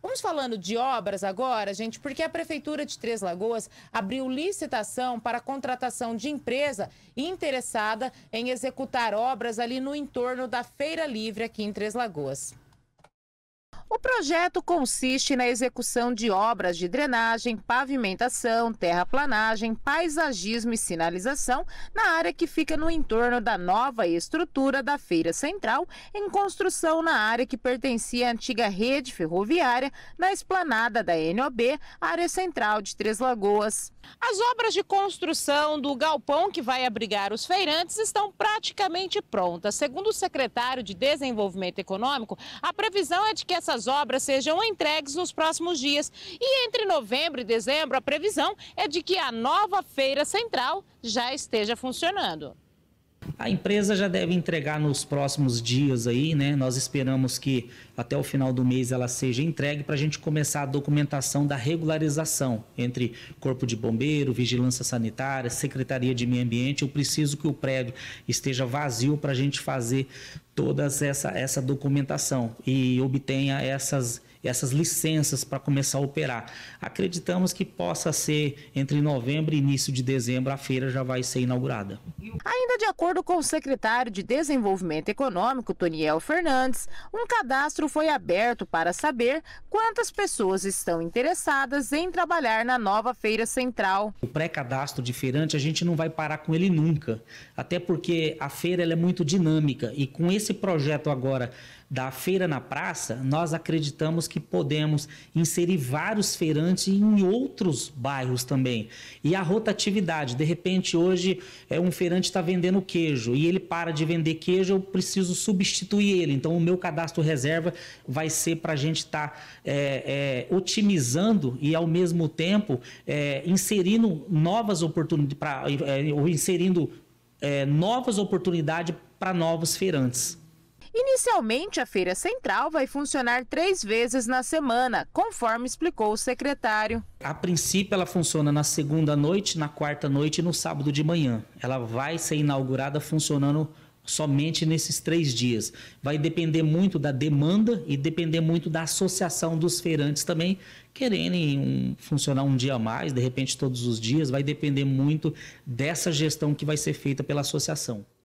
Vamos falando de obras agora, gente, porque a Prefeitura de Três Lagoas abriu licitação para contratação de empresa interessada em executar obras ali no entorno da Feira Livre aqui em Três Lagoas. O projeto consiste na execução de obras de drenagem, pavimentação, terraplanagem, paisagismo e sinalização na área que fica no entorno da nova estrutura da Feira Central, em construção na área que pertencia à antiga rede ferroviária, na esplanada da NOB, área central de Três Lagoas. As obras de construção do galpão que vai abrigar os feirantes estão praticamente prontas. Segundo o secretário de Desenvolvimento Econômico, a previsão é de que essas as obras sejam entregues nos próximos dias. E entre novembro e dezembro, a previsão é de que a nova feira central já esteja funcionando. A empresa já deve entregar nos próximos dias aí, né? Nós esperamos que até o final do mês ela seja entregue para a gente começar a documentação da regularização entre Corpo de Bombeiro, Vigilância Sanitária, Secretaria de Meio Ambiente. Eu preciso que o prédio esteja vazio para a gente fazer toda essa, essa documentação e obtenha essas essas licenças para começar a operar. Acreditamos que possa ser entre novembro e início de dezembro, a feira já vai ser inaugurada. Ainda de acordo com o secretário de Desenvolvimento Econômico, Toniel Fernandes, um cadastro foi aberto para saber quantas pessoas estão interessadas em trabalhar na nova feira central. O pré-cadastro de feirante a gente não vai parar com ele nunca, até porque a feira é muito dinâmica e com esse projeto agora da feira na praça, nós acreditamos que podemos inserir vários feirantes em outros bairros também. E a rotatividade, de repente hoje é um feirante está vendendo queijo e ele para de vender queijo, eu preciso substituir ele. Então o meu cadastro reserva vai ser para a gente estar tá, é, é, otimizando e ao mesmo tempo é, inserindo novas oportunidades, pra, é, ou inserindo é, novas oportunidades para novos feirantes. Inicialmente, a feira central vai funcionar três vezes na semana, conforme explicou o secretário. A princípio, ela funciona na segunda noite, na quarta noite e no sábado de manhã. Ela vai ser inaugurada funcionando somente nesses três dias. Vai depender muito da demanda e depender muito da associação dos feirantes também quererem um, funcionar um dia a mais, de repente todos os dias. Vai depender muito dessa gestão que vai ser feita pela associação.